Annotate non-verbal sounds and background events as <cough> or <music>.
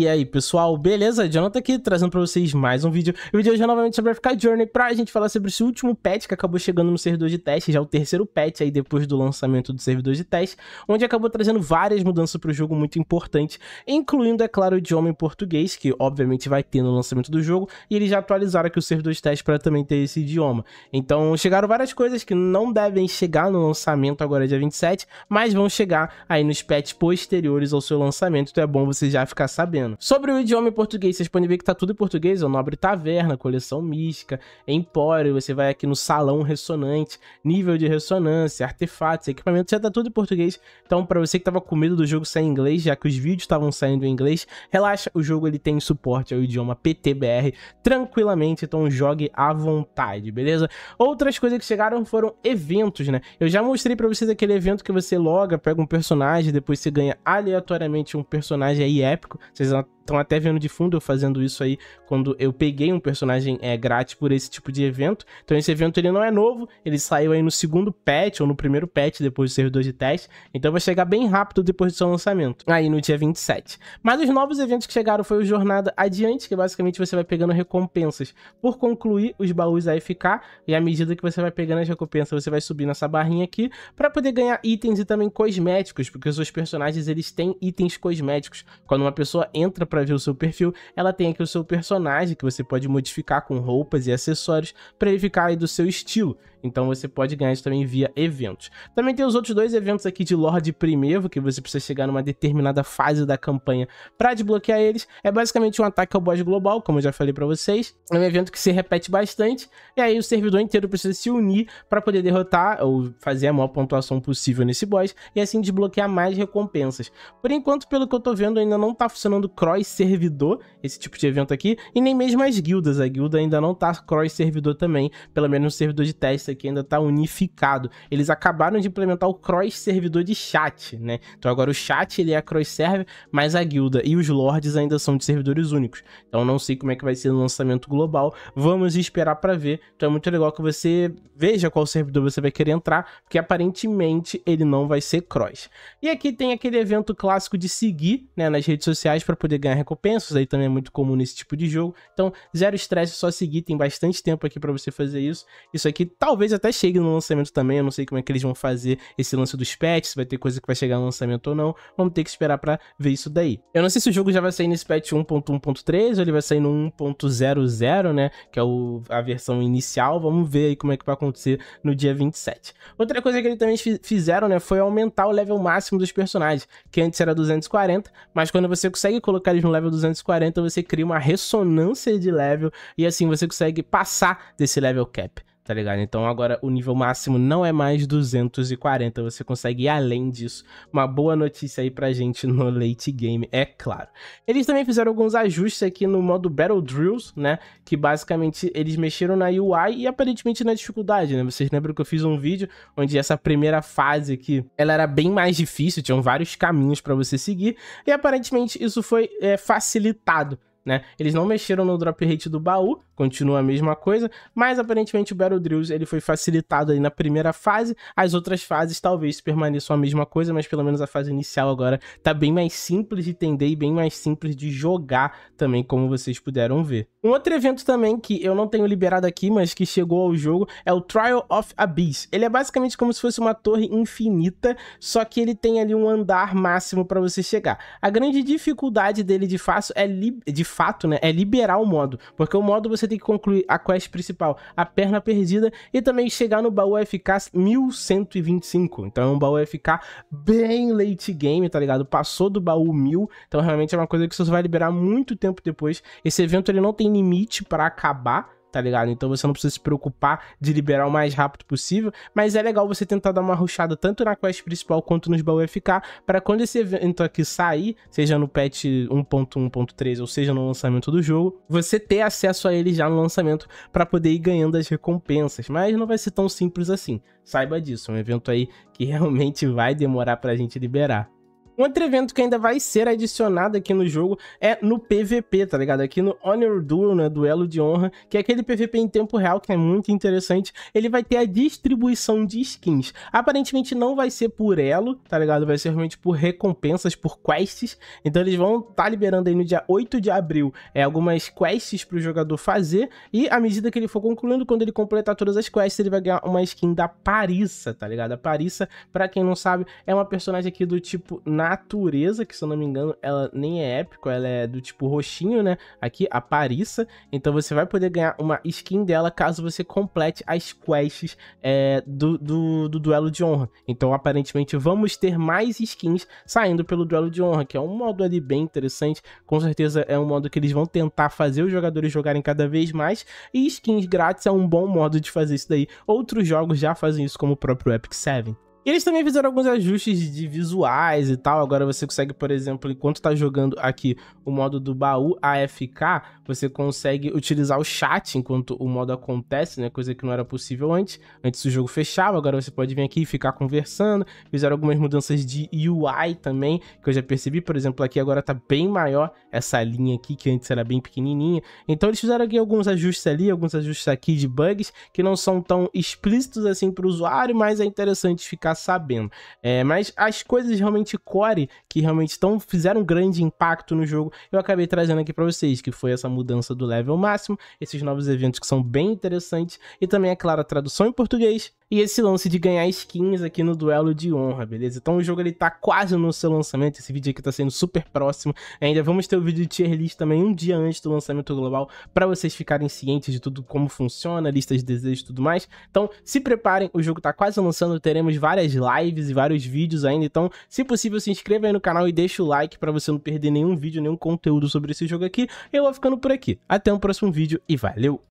E aí, pessoal, beleza? Jonathan aqui, trazendo pra vocês mais um vídeo. E o vídeo hoje é novamente sobre a FK Journey, pra gente falar sobre esse último patch que acabou chegando no servidor de teste, já é o terceiro patch aí depois do lançamento do servidor de teste, onde acabou trazendo várias mudanças pro jogo muito importantes, incluindo, é claro, o idioma em português, que obviamente vai ter no lançamento do jogo, e eles já atualizaram aqui o servidor de teste para também ter esse idioma. Então, chegaram várias coisas que não devem chegar no lançamento agora dia 27, mas vão chegar aí nos patches posteriores ao seu lançamento, então é bom você já ficar sabendo ano. Sobre o idioma em português, vocês podem ver que tá tudo em português, é o Nobre Taverna, Coleção Mística, Empório, você vai aqui no Salão Ressonante, Nível de Ressonância, Artefatos, Equipamento, já tá tudo em português. Então, para você que tava com medo do jogo sair em inglês, já que os vídeos estavam saindo em inglês, relaxa, o jogo ele tem suporte ao idioma PTBR tranquilamente, então jogue à vontade, beleza? Outras coisas que chegaram foram eventos, né? Eu já mostrei para vocês aquele evento que você loga, pega um personagem, depois você ganha aleatoriamente um personagem aí épico, vocês назад estão até vendo de fundo eu fazendo isso aí quando eu peguei um personagem é, grátis por esse tipo de evento. Então esse evento ele não é novo, ele saiu aí no segundo patch ou no primeiro patch depois do servidor de teste, então vai chegar bem rápido depois do seu lançamento, aí no dia 27. Mas os novos eventos que chegaram foi o Jornada Adiante, que basicamente você vai pegando recompensas por concluir os baús AFK e à medida que você vai pegando as recompensas, você vai subir nessa barrinha aqui para poder ganhar itens e também cosméticos, porque os seus personagens eles têm itens cosméticos. Quando uma pessoa entra para ver o seu perfil, ela tem aqui o seu personagem que você pode modificar com roupas e acessórios para ele ficar aí do seu estilo. Então você pode ganhar isso também via eventos. Também tem os outros dois eventos aqui de Lorde Primeiro, que você precisa chegar numa determinada fase da campanha para desbloquear eles. É basicamente um ataque ao boss global, como eu já falei para vocês. É um evento que se repete bastante, e aí o servidor inteiro precisa se unir para poder derrotar ou fazer a maior pontuação possível nesse boss e assim desbloquear mais recompensas. Por enquanto, pelo que eu tô vendo, ainda não tá funcionando cross servidor, esse tipo de evento aqui, e nem mesmo as guildas. A guilda ainda não tá cross servidor também, pelo menos no servidor de teste isso aqui ainda está unificado. Eles acabaram de implementar o cross servidor de chat, né? Então agora o chat ele é cross server, mas a guilda e os lords ainda são de servidores únicos. Então não sei como é que vai ser no lançamento global. Vamos esperar para ver. Então é muito legal que você veja qual servidor você vai querer entrar, porque aparentemente ele não vai ser cross. E aqui tem aquele evento clássico de seguir, né, nas redes sociais para poder ganhar recompensas. Aí também é muito comum nesse tipo de jogo. Então zero estresse, é só seguir. Tem bastante tempo aqui para você fazer isso. Isso aqui talvez talvez até chegue no lançamento também. Eu não sei como é que eles vão fazer esse lance dos patches, vai ter coisa que vai chegar no lançamento ou não. Vamos ter que esperar para ver isso daí. Eu não sei se o jogo já vai sair nesse patch 1.1.3 ou ele vai sair no 1.00, né? Que é o, a versão inicial. Vamos ver aí como é que vai acontecer no dia 27. Outra coisa que eles também fizeram, né? Foi aumentar o level máximo dos personagens, que antes era 240, mas quando você consegue colocar eles no level 240, você cria uma ressonância de level e assim você consegue passar desse level cap tá ligado? Então agora o nível máximo não é mais 240, você consegue ir além disso. Uma boa notícia aí pra gente no <laughs> late game, é claro. Eles também fizeram alguns ajustes aqui no modo Battle Drills, né? Que basicamente eles mexeram na UI e aparentemente na dificuldade, né? Vocês lembram que eu fiz um vídeo onde essa primeira fase aqui, ela era bem mais difícil, tinham vários caminhos para você seguir, e aparentemente isso foi é, facilitado né? Eles não mexeram no drop rate do baú, continua a mesma coisa, mas aparentemente o Battle Drills ele foi facilitado aí na primeira fase, as outras fases talvez permaneçam a mesma coisa, mas pelo menos a fase inicial agora tá bem mais simples de entender e bem mais simples de jogar também, como vocês puderam ver. Um outro evento também que eu não tenho liberado aqui, mas que chegou ao jogo, é o Trial of Abyss. Ele é basicamente como se fosse uma torre infinita, só que ele tem ali um andar máximo para você chegar. A grande dificuldade dele de fácil é de fato, né, é liberar o modo. Porque o modo você tem que concluir a quest principal, a perna perdida, e também chegar no baú FK 1125. Então é um baú FK bem late game, tá ligado? Passou do baú 1000, então realmente é uma coisa que você vai liberar muito tempo depois. Esse evento ele não tem limite para acabar, tá ligado? Então você não precisa se preocupar de liberar o mais rápido possível, mas é legal você tentar dar uma ruxada tanto na quest principal quanto nos baús FK, para quando esse evento aqui sair, seja no patch 1.1.3 ou seja no lançamento do jogo, você ter acesso a ele já no lançamento para poder ir ganhando as recompensas, mas não vai ser tão simples assim. Saiba disso, é um evento aí que <laughs> realmente vai demorar pra gente liberar. Um outro evento que ainda vai ser adicionado aqui no jogo é no PVP, tá ligado? Aqui no Honor Duel, né? Duelo de Honra, que é aquele PVP em tempo real, que é muito interessante. Ele vai ter a distribuição de skins. Aparentemente não vai ser por elo, tá ligado? Vai ser realmente por recompensas, por quests. Então eles vão estar tá liberando aí no dia 8 de abril é, algumas quests pro jogador fazer. E à medida que ele for concluindo, quando ele completar todas as quests, ele vai ganhar uma skin da Parissa, tá ligado? A Parissa, pra quem não sabe, é uma personagem aqui do tipo na natureza, que se eu não me engano, ela nem é épico, ela é do tipo roxinho, né? Aqui, a Parissa. Então você vai poder ganhar uma skin dela caso você complete as quests é, do, do, do duelo de honra. Então, aparentemente, vamos ter mais skins saindo pelo duelo de honra, que é um modo ali bem interessante. Com certeza é um modo que eles vão tentar fazer os jogadores jogarem cada vez mais. E skins grátis é um bom modo de fazer isso daí. Outros jogos já fazem isso, como o próprio Epic 7. E eles também fizeram alguns ajustes de visuais e tal. Agora você consegue, por exemplo, enquanto tá jogando aqui o modo do baú AFK, você consegue utilizar o chat enquanto o modo acontece, né? Coisa que não era possível antes. Antes o jogo fechava, agora você pode vir aqui e ficar conversando. Fizeram algumas mudanças de UI também, que eu já percebi, por exemplo, aqui agora tá bem maior essa linha aqui, que antes era bem pequenininha. Então eles fizeram aqui alguns ajustes ali, alguns ajustes aqui de bugs, que não são tão explícitos assim para o usuário, mas é interessante ficar ficar sabendo. É, mas as coisas realmente core, que realmente tão, fizeram um grande impacto no jogo, eu acabei trazendo aqui para vocês, que foi essa mudança do level máximo, esses novos eventos que são bem interessantes, e também, é claro, a tradução em português e esse lance de ganhar skins aqui no duelo de honra, beleza? Então o jogo ele tá quase no seu lançamento, esse vídeo aqui tá sendo super próximo. Ainda vamos ter o vídeo de tier list também um dia antes do lançamento global para vocês ficarem cientes de tudo como funciona, listas de desejos e tudo mais. Então se preparem, o jogo tá quase lançando, teremos várias várias lives e vários vídeos ainda. Então, se possível, se inscreva aí no canal e deixa o like para você não perder nenhum vídeo, nenhum conteúdo sobre esse jogo aqui. Eu vou ficando por aqui. Até o um próximo vídeo e valeu!